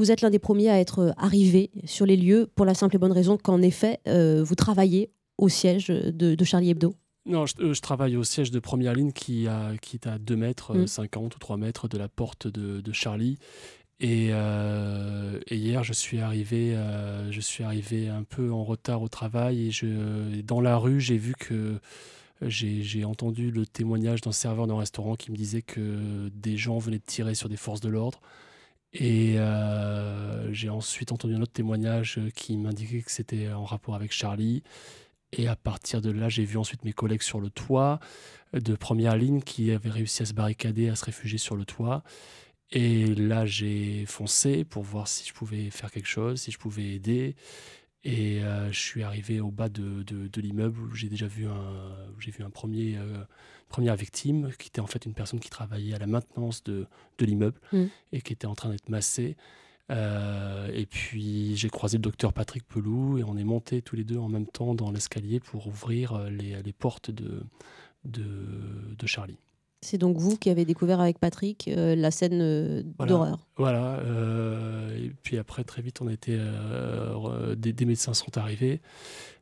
Vous êtes l'un des premiers à être arrivé sur les lieux pour la simple et bonne raison qu'en effet, euh, vous travaillez au siège de, Charlie Hebdo. Non, euh, je, travaille au siège de première ligne qui, a, est à 2 mètres 50 mm. euh, ou 3 mètres de la porte de, Charlie. Et, hier, je suis arrivé, je suis arrivé un peu en retard au travail et je, dans la rue, j'ai vu que j'ai entendu le témoignage d'un serveur d'un restaurant qui me disait que des gens venaient de tirer sur des forces de l'ordre. Et euh, j'ai ensuite entendu un autre témoignage euh, qui m'indiquait que c'était en rapport avec Charlie. Et à partir de là, j'ai vu ensuite mes collègues sur le toit euh, de première ligne qui avaient réussi à se barricader, à se réfugier sur le toit. Et là, j'ai foncé pour voir si je pouvais faire quelque chose, si je pouvais aider. Et euh, je suis arrivé au bas de, de, l'immeuble où j'ai déjà vu un, vu un premier, euh, première victime qui était en fait une personne qui travaillait à la maintenance de, de l'immeuble mm. et qui était en train d'être massée. Euh, et puis j'ai croisé le docteur Patrick Pelou et on est montés tous les deux en même temps dans l'escalier pour ouvrir les, les portes de, de Charlie. C'est donc vous qui avez découvert avec Patrick euh, la scène euh, d'horreur. Voilà. Euh, et puis après, très vite, on des, médecins sont arrivés.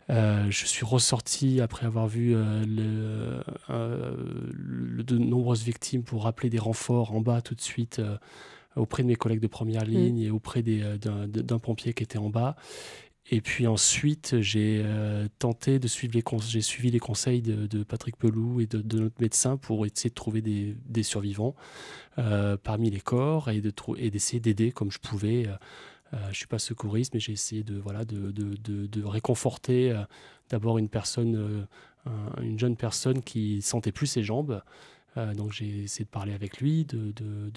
je suis ressorti après avoir vu le, de nombreuses victimes pour rappeler des renforts en bas tout de suite auprès de mes collègues de première mm. ligne et auprès d'un pompier qui était en bas. Et puis ensuite, j'ai euh, tenté de suivre les j'ai suivi les conseils de, Patrick Pelou et de, notre médecin pour essayer de trouver des, survivants euh, parmi les corps et d'essayer d'aider comme je pouvais. Euh, je ne suis pas secouriste, mais j'ai essayé de, voilà, de, réconforter d'abord une personne, une jeune personne qui sentait plus ses jambes. donc j'ai essayé de parler avec lui, de,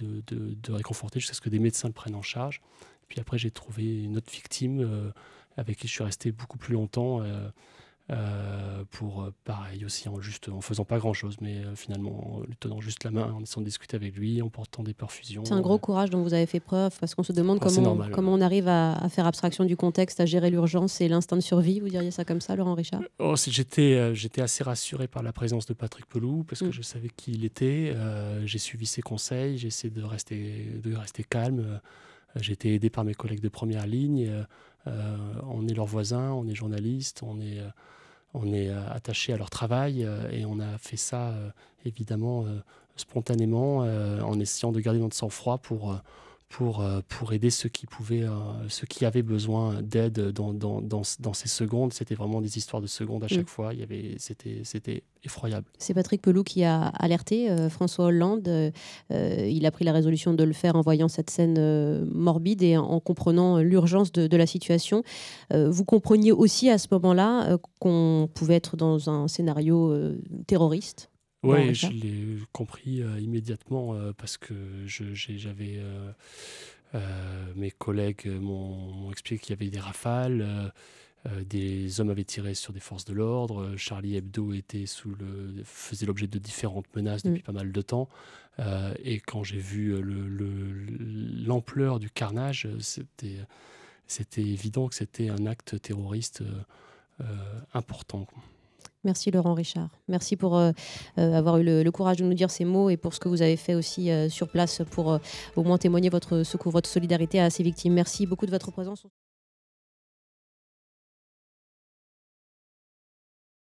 réconforter jusqu'à ce que des médecins le prennent en charge. Puis après, j'ai trouvé une autre victime avec qui je suis resté beaucoup plus longtemps. Euh, euh, pour euh, pareil aussi en juste en faisant pas grand chose mais finalement en lui tenant juste la main en essayant de discuter avec lui en portant des perfusions c'est un gros courage dont vous avez fait preuve parce qu'on se demande ah, comment, on arrive à, faire abstraction du contexte à gérer l'urgence et l'instinct de survie vous diriez ça comme ça Laurent Richard oh, j'étais j'étais assez rassuré par la présence de Patrick Pelou parce que mm. je savais qui il était j'ai suivi ses conseils j'ai essayé de rester de rester calme euh, j'ai été aidé par mes collègues de première ligne. Euh, euh, on est leurs voisins, on est journalistes, on est on est attaché à leur travail et on a fait ça évidemment spontanément en essayant de garder notre sang-froid pour pour, euh, pour aider ceux qui, pouvaient, euh, ceux qui avaient besoin d'aide dans, ces secondes. C'était vraiment des histoires de secondes à mm. chaque fois. Il y avait, c'était, c'était effroyable. C'est Patrick Pelou qui a alerté euh, François Hollande. il a pris la résolution de le faire en voyant cette scène morbide et en, comprenant l'urgence de, la situation. vous compreniez aussi à ce moment-là qu'on pouvait être dans un scénario terroriste oui, je l'ai compris euh, immédiatement euh, parce que j'avais. Euh, mes collègues m'ont expliqué qu'il y avait des rafales. des hommes avaient tiré sur des forces de l'ordre. Charlie Hebdo était sous le, faisait l'objet de différentes menaces depuis mm. pas mal de temps. et quand j'ai vu l'ampleur le, du carnage, c'était, évident que c'était un acte terroriste important. Merci Laurent Richard. Merci pour euh, euh, avoir eu le, courage de nous dire ces mots et pour ce que vous avez fait aussi euh, sur place pour au moins témoigner votre secours, votre solidarité à ces victimes. Merci beaucoup de votre présence.